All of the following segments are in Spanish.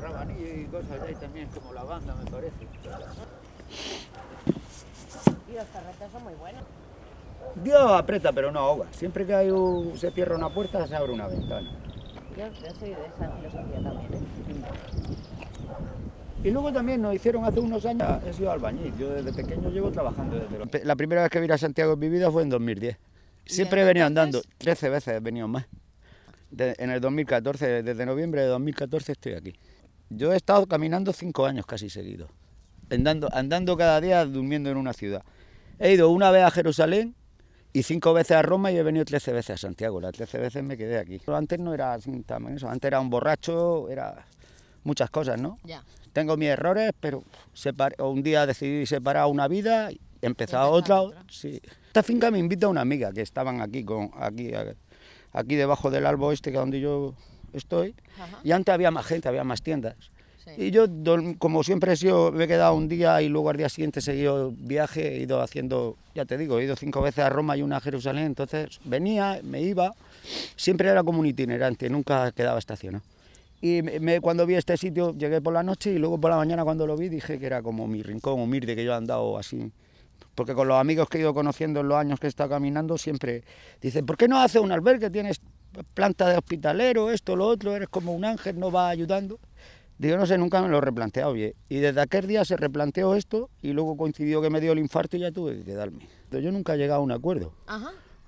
Rabanillo y cosas ahí también, como la banda me parece. Y los carretes son muy buenos. Dios aprieta pero no ahoga. Siempre que se cierra una puerta se abre una ventana. Yo, yo soy de esa filosofía también. ¿eh? Y luego también nos hicieron hace unos años, ah, he sido albañil, yo desde pequeño llevo trabajando desde La primera vez que vine a Santiago en mi fue en 2010. Siempre he venido andando, 13 veces he venido más en el 2014, desde noviembre de 2014 estoy aquí. Yo he estado caminando cinco años casi seguido, andando, andando cada día, durmiendo en una ciudad. He ido una vez a Jerusalén y cinco veces a Roma y he venido 13 veces a Santiago. Las 13 veces me quedé aquí. Antes no era así, antes era un borracho, era muchas cosas, ¿no? Ya. Tengo mis errores, pero un día decidí separar una vida, y empezar otra, Sí. Esta finca me invita a una amiga que estaban aquí con aquí aquí debajo del árbol este que es donde yo estoy. Y antes había más gente, había más tiendas. Y yo, como siempre he me he quedado un día y luego al día siguiente he seguido viaje, he ido haciendo, ya te digo, he ido cinco veces a Roma y una a Jerusalén, entonces venía, me iba, siempre era como un itinerante, nunca quedaba estacionado. Y cuando vi este sitio llegué por la noche y luego por la mañana cuando lo vi dije que era como mi rincón humilde que yo andaba así porque con los amigos que he ido conociendo en los años que he estado caminando siempre dicen, ¿por qué no hace un albergue? Tienes planta de hospitalero, esto, lo otro, eres como un ángel, no va ayudando. Digo, no sé, nunca me lo he replanteado Y desde aquel día se replanteó esto y luego coincidió que me dio el infarto y ya tuve que quedarme. Yo nunca he llegado a un acuerdo.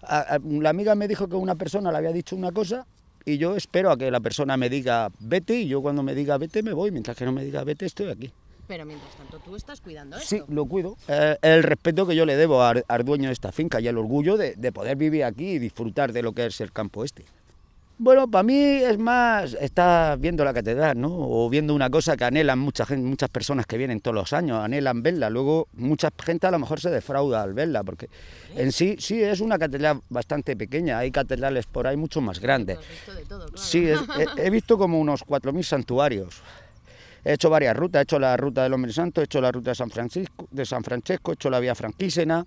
la amiga me dijo que una persona le había dicho una cosa y yo espero a que la persona me diga vete y yo cuando me diga vete me voy, mientras que no me diga vete estoy aquí pero mientras tanto tú estás cuidando esto. Sí, lo cuido. Eh, el respeto que yo le debo al, dueño de esta finca y el orgullo de, poder vivir aquí y disfrutar de lo que es el campo este. Bueno, para mí es más, está viendo la catedral, ¿no? O viendo una cosa que anhelan gente, muchas personas que vienen todos los años, anhelan verla. Luego, mucha gente a lo mejor se defrauda al verla, porque en sí, sí, es una catedral bastante pequeña. Hay catedrales por ahí mucho más grandes. Visto de todo, claro. Sí, he, he visto como unos 4.000 santuarios. He hecho varias rutas, he hecho la ruta del Hombre Santo, he hecho la ruta de San Francisco, de San Francesco, he hecho la vía franquísena,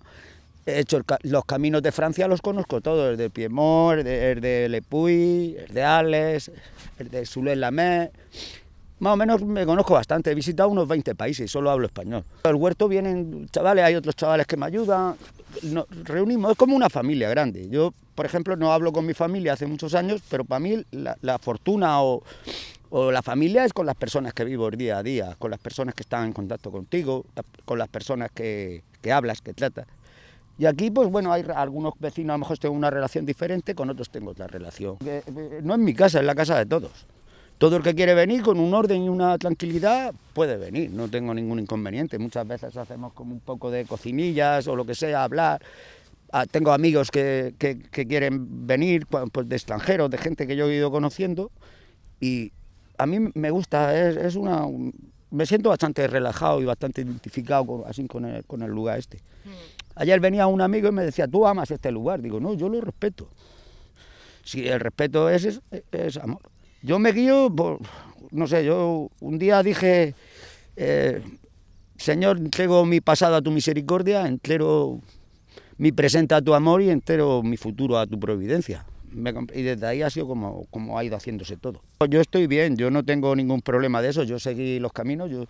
he hecho los caminos de Francia, los conozco todos, el de Piemont, el de, Lepuy, Le Puy, el de Alès, el de soulé la Más o menos me conozco bastante, he visitado unos 20 países, solo hablo español. El huerto vienen chavales, hay otros chavales que me ayudan, nos reunimos, es como una familia grande. Yo, por ejemplo, no hablo con mi familia hace muchos años, pero para mí la fortuna o o la familia es con las personas que vivo el día a día, con las personas que están en contacto contigo, con las personas que, que hablas, que tratas. Y aquí, pues bueno, hay algunos vecinos, a lo mejor tengo una relación diferente, con otros tengo otra relación. Eh, eh, no es mi casa, es la casa de todos. Todo el que quiere venir con un orden y una tranquilidad puede venir, no tengo ningún inconveniente. Muchas veces hacemos como un poco de cocinillas o lo que sea, hablar. Ah, tengo amigos que, que, que quieren venir, pues, pues, de extranjeros, de gente que yo he ido conociendo, y, a mí me gusta, es, una... me siento bastante relajado y bastante identificado con, así con el, lugar este. Mm. Ayer venía un amigo y me decía, tú amas este lugar. Digo, no, yo lo respeto. Si el respeto es, amor. Yo me guío por, no sé, yo un día dije, eh, Señor, entrego mi pasado a tu misericordia, entero mi presente a tu amor y entero mi futuro a tu providencia y desde ahí ha sido como, como ha ido haciéndose todo. Yo estoy bien, yo no tengo ningún problema de eso, yo seguí los caminos, yo,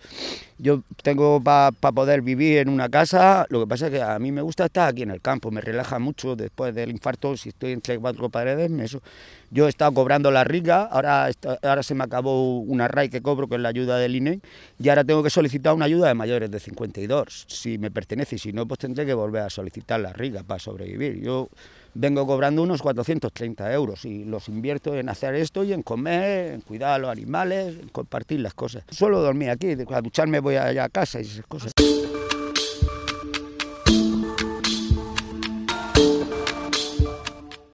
yo tengo para poder vivir en una casa, lo que pasa es que a mí me gusta estar aquí en el campo, me relaja mucho después del infarto, si estoy entre cuatro paredes, eso. Yo he estado cobrando la riga... ahora, ahora se me acabó una RAI que cobro, que es la ayuda del INE, y ahora tengo que solicitar una ayuda de mayores de 52, si me pertenece, y si no, pues tendré que volver a solicitar la riga para sobrevivir. Yo vengo cobrando unos 430 euros y los invierto en hacer esto y en comer, en cuidar a los animales, en compartir las cosas. Solo dormir aquí, a ducharme voy allá a casa y esas cosas.